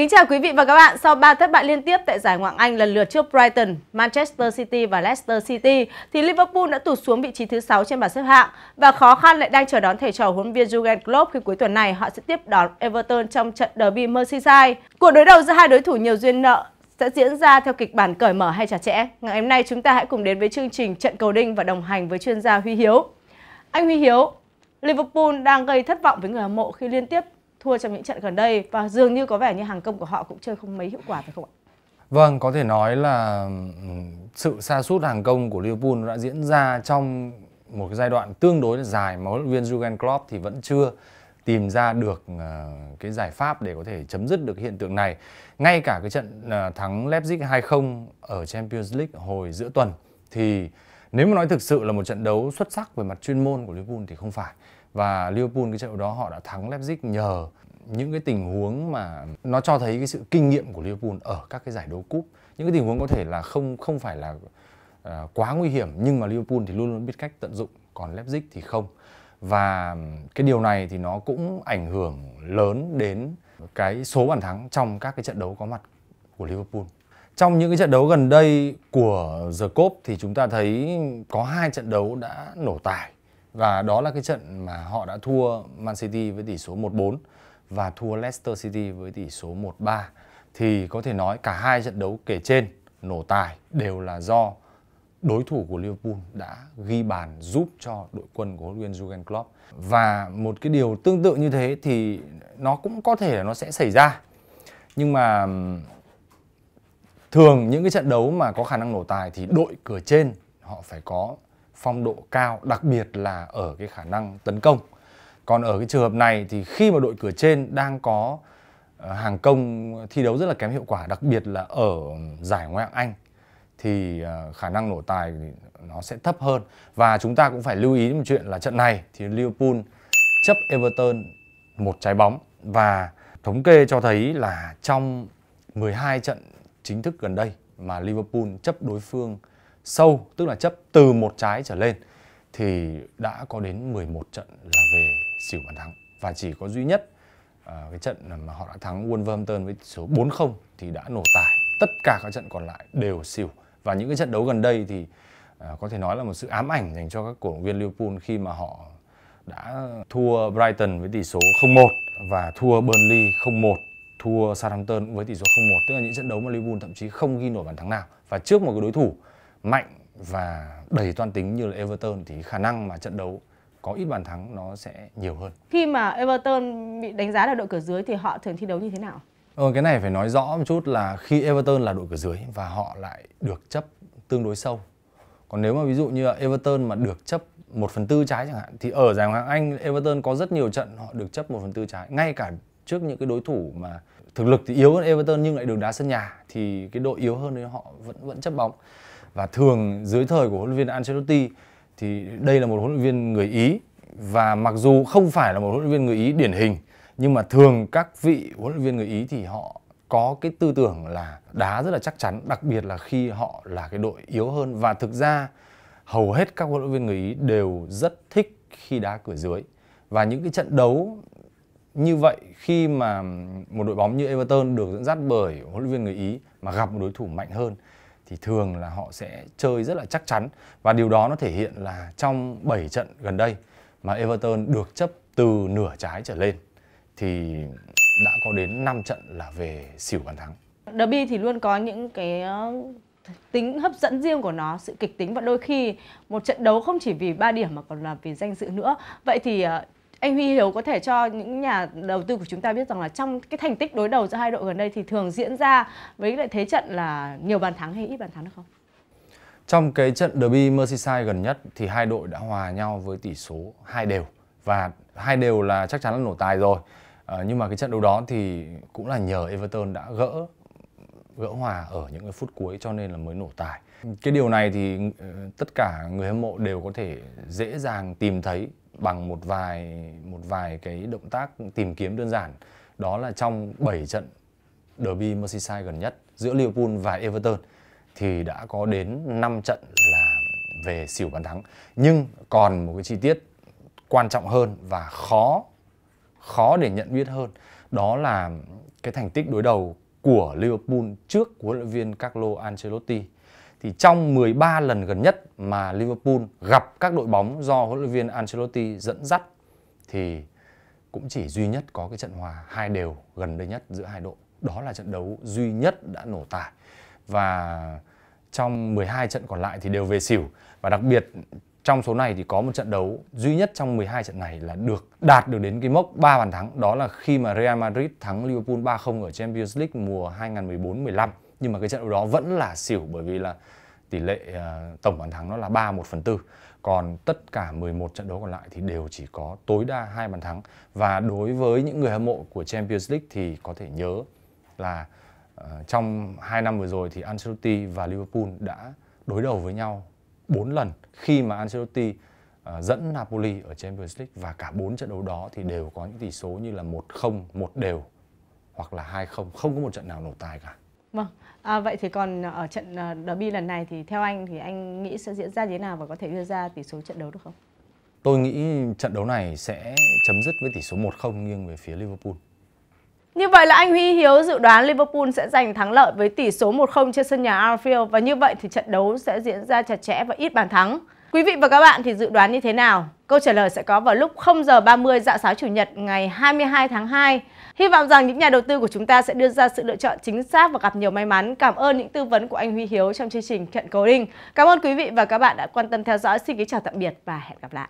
Kính chào quý vị và các bạn. Sau 3 thất bại liên tiếp tại giải Ngoại Anh lần lượt trước Brighton, Manchester City và Leicester City thì Liverpool đã tụt xuống vị trí thứ 6 trên bảng xếp hạng và khó khăn lại đang chờ đón thầy trò huấn viên Jurgen Klopp khi cuối tuần này họ sẽ tiếp đón Everton trong trận derby Merseyside. Cuộc đối đầu giữa hai đối thủ nhiều duyên nợ sẽ diễn ra theo kịch bản cởi mở hay chặt chẽ. Ngày hôm nay chúng ta hãy cùng đến với chương trình Trận cầu đinh và đồng hành với chuyên gia Huy Hiếu. Anh Huy Hiếu, Liverpool đang gây thất vọng với người hâm mộ khi liên tiếp thua trong những trận gần đây và dường như có vẻ như hàng công của họ cũng chơi không mấy hiệu quả phải không ạ? Vâng, có thể nói là sự sa sút hàng công của Liverpool đã diễn ra trong một cái giai đoạn tương đối là dài mà huấn luyện viên Jurgen Klopp thì vẫn chưa tìm ra được ờ, cái giải pháp để có thể chấm dứt được hiện tượng này. Ngay cả cái trận ờ, thắng Leipzig 2-0 ở Champions League hồi giữa tuần thì nếu mà nói thực sự là một trận đấu xuất sắc về mặt chuyên môn của Liverpool thì không phải và Liverpool cái trận đấu đó họ đã thắng Leipzig nhờ những cái tình huống mà nó cho thấy cái sự kinh nghiệm của Liverpool ở các cái giải đấu cúp những cái tình huống có thể là không không phải là uh, quá nguy hiểm nhưng mà Liverpool thì luôn luôn biết cách tận dụng còn Leipzig thì không và cái điều này thì nó cũng ảnh hưởng lớn đến cái số bàn thắng trong các cái trận đấu có mặt của Liverpool. Trong những cái trận đấu gần đây của The Cop thì chúng ta thấy có hai trận đấu đã nổ tài và đó là cái trận mà họ đã thua Man City với tỷ số 1-4 và thua Leicester City với tỷ số 1-3 thì có thể nói cả hai trận đấu kể trên nổ tài đều là do đối thủ của Liverpool đã ghi bàn giúp cho đội quân của huấn luyện Jurgen Klopp và một cái điều tương tự như thế thì nó cũng có thể là nó sẽ xảy ra nhưng mà thường những cái trận đấu mà có khả năng nổ tài thì đội cửa trên họ phải có phong độ cao, đặc biệt là ở cái khả năng tấn công. Còn ở cái trường hợp này thì khi mà đội cửa trên đang có ờ, hàng công thi đấu rất là kém hiệu quả, đặc biệt là ở giải Ngoại hạng Anh thì ờ, khả năng nổ tài nó sẽ thấp hơn. Và chúng ta cũng phải lưu ý một chuyện là trận này thì Liverpool chấp Everton một trái bóng và thống kê cho thấy là trong 12 trận chính thức gần đây mà Liverpool chấp đối phương sâu tức là chấp từ một trái trở lên thì đã có đến 11 trận là về xỉu bàn thắng và chỉ có duy nhất uh, cái trận mà họ đã thắng Wolverhampton với số 4-0 thì đã nổ tài. Tất cả các trận còn lại đều xỉu và những cái trận đấu gần đây thì uh, có thể nói là một sự ám ảnh dành cho các cổ động viên Liverpool khi mà họ đã thua Brighton với tỷ số 0-1 và thua Burnley 0-1 thua Southampton với tỷ số 0-1 tức là những trận đấu mà Liverpool thậm chí không ghi nổi bàn thắng nào và trước một cái đối thủ mạnh và đầy toan tính như là Everton thì khả năng mà trận đấu có ít bàn thắng nó sẽ nhiều hơn. Khi mà Everton bị đánh giá là đội cửa dưới thì họ thường thi đấu như thế nào? Ừ, cái này phải nói rõ một chút là khi Everton là đội cửa dưới và họ lại được chấp tương đối sâu. Còn nếu mà ví dụ như Everton mà được chấp 1 phần tư trái chẳng hạn thì ở giải Ngoại hạng Anh Everton có rất nhiều trận họ được chấp 1 phần tư trái. Ngay cả trước những cái đối thủ mà thực lực thì yếu hơn Everton nhưng lại được đá sân nhà thì cái đội yếu hơn thì họ vẫn vẫn chấp bóng và thường dưới thời của huấn luyện viên Ancelotti thì đây là một huấn luyện viên người Ý và mặc dù không phải là một huấn luyện viên người Ý điển hình nhưng mà thường các vị huấn luyện viên người Ý thì họ có cái tư tưởng là đá rất là chắc chắn đặc biệt là khi họ là cái đội yếu hơn và thực ra hầu hết các huấn luyện viên người Ý đều rất thích khi đá cửa dưới và những cái trận đấu như vậy khi mà một đội bóng như Everton được dẫn dắt bởi huấn luyện viên người Ý mà gặp một đối thủ mạnh hơn thì thường là họ sẽ chơi rất là chắc chắn và điều đó nó thể hiện là trong 7 trận gần đây mà Everton được chấp từ nửa trái trở lên thì đã có đến 5 trận là về xỉu bàn thắng. Derby thì luôn có những cái ờ, tính hấp dẫn riêng của nó, sự kịch tính và đôi khi một trận đấu không chỉ vì 3 điểm mà còn là vì danh dự nữa. Vậy thì ờ, anh Huy Hiếu có thể cho những nhà đầu tư của chúng ta biết rằng là trong cái thành tích đối đầu giữa hai đội gần đây thì thường diễn ra với lại thế trận là nhiều bàn thắng hay ít bàn thắng được không? Trong cái trận derby Merseyside gần nhất thì hai đội đã hòa nhau với tỷ số hai đều và hai đều là chắc chắn là nổ tài rồi. À, nhưng mà cái trận đấu đó thì cũng là nhờ Everton đã gỡ gỡ hòa ở những cái phút cuối cho nên là mới nổ tài cái điều này thì ờ, tất cả người hâm mộ đều có thể dễ dàng tìm thấy bằng một vài một vài cái động tác tìm kiếm đơn giản đó là trong 7 trận derby Merseyside gần nhất giữa Liverpool và Everton thì đã có đến 5 trận là về xỉu bàn thắng nhưng còn một cái chi tiết quan trọng hơn và khó khó để nhận biết hơn đó là cái thành tích đối đầu của Liverpool trước huấn luyện viên Carlo Ancelotti thì trong 13 lần gần nhất mà Liverpool gặp các đội bóng do huấn luyện viên Ancelotti dẫn dắt thì cũng chỉ duy nhất có cái trận hòa hai đều gần đây nhất giữa hai đội. Đó là trận đấu duy nhất đã nổ tài. Và trong 12 trận còn lại thì đều về xỉu và đặc biệt trong số này thì có một trận đấu duy nhất trong 12 trận này là được đạt được đến cái mốc 3 bàn thắng, đó là khi mà Real Madrid thắng Liverpool 3-0 ở Champions League mùa 2014-15 nhưng mà cái trận đấu đó vẫn là xỉu bởi vì là tỷ lệ uh, tổng bàn thắng nó là 3 1 phần 4 còn tất cả 11 trận đấu còn lại thì đều chỉ có tối đa hai bàn thắng và đối với những người hâm mộ của Champions League thì có thể nhớ là uh, trong 2 năm vừa rồi thì Ancelotti và Liverpool đã đối đầu với nhau 4 lần khi mà Ancelotti uh, dẫn Napoli ở Champions League và cả bốn trận đấu đó thì đều có những tỷ số như là 1-0, 1 đều hoặc là 2-0, không có một trận nào nổ tài cả. Vâng, à, vậy thì còn ờ, ở trận ờ, derby lần này thì theo anh thì anh nghĩ sẽ diễn ra như thế nào và có thể đưa ra tỷ số trận đấu được không? Tôi nghĩ trận đấu này sẽ chấm dứt với tỷ số 1-0 nghiêng về phía Liverpool. Như vậy là anh Huy Hiếu dự đoán Liverpool sẽ giành thắng lợi với tỷ số 1-0 trên sân nhà Anfield và như vậy thì trận đấu sẽ diễn ra chặt chẽ và ít bàn thắng. Quý vị và các bạn thì dự đoán như thế nào? Câu trả lời sẽ có vào lúc 0 giờ 30 dạng sáng chủ nhật ngày 22 tháng 2. Hy vọng rằng những nhà đầu tư của chúng ta sẽ đưa ra sự lựa chọn chính xác và gặp nhiều may mắn. Cảm ơn những tư vấn của anh Huy Hiếu trong chương trình Kiện cầu Đinh. Cảm ơn quý vị và các bạn đã quan tâm theo dõi. Xin kính chào tạm biệt và hẹn gặp lại.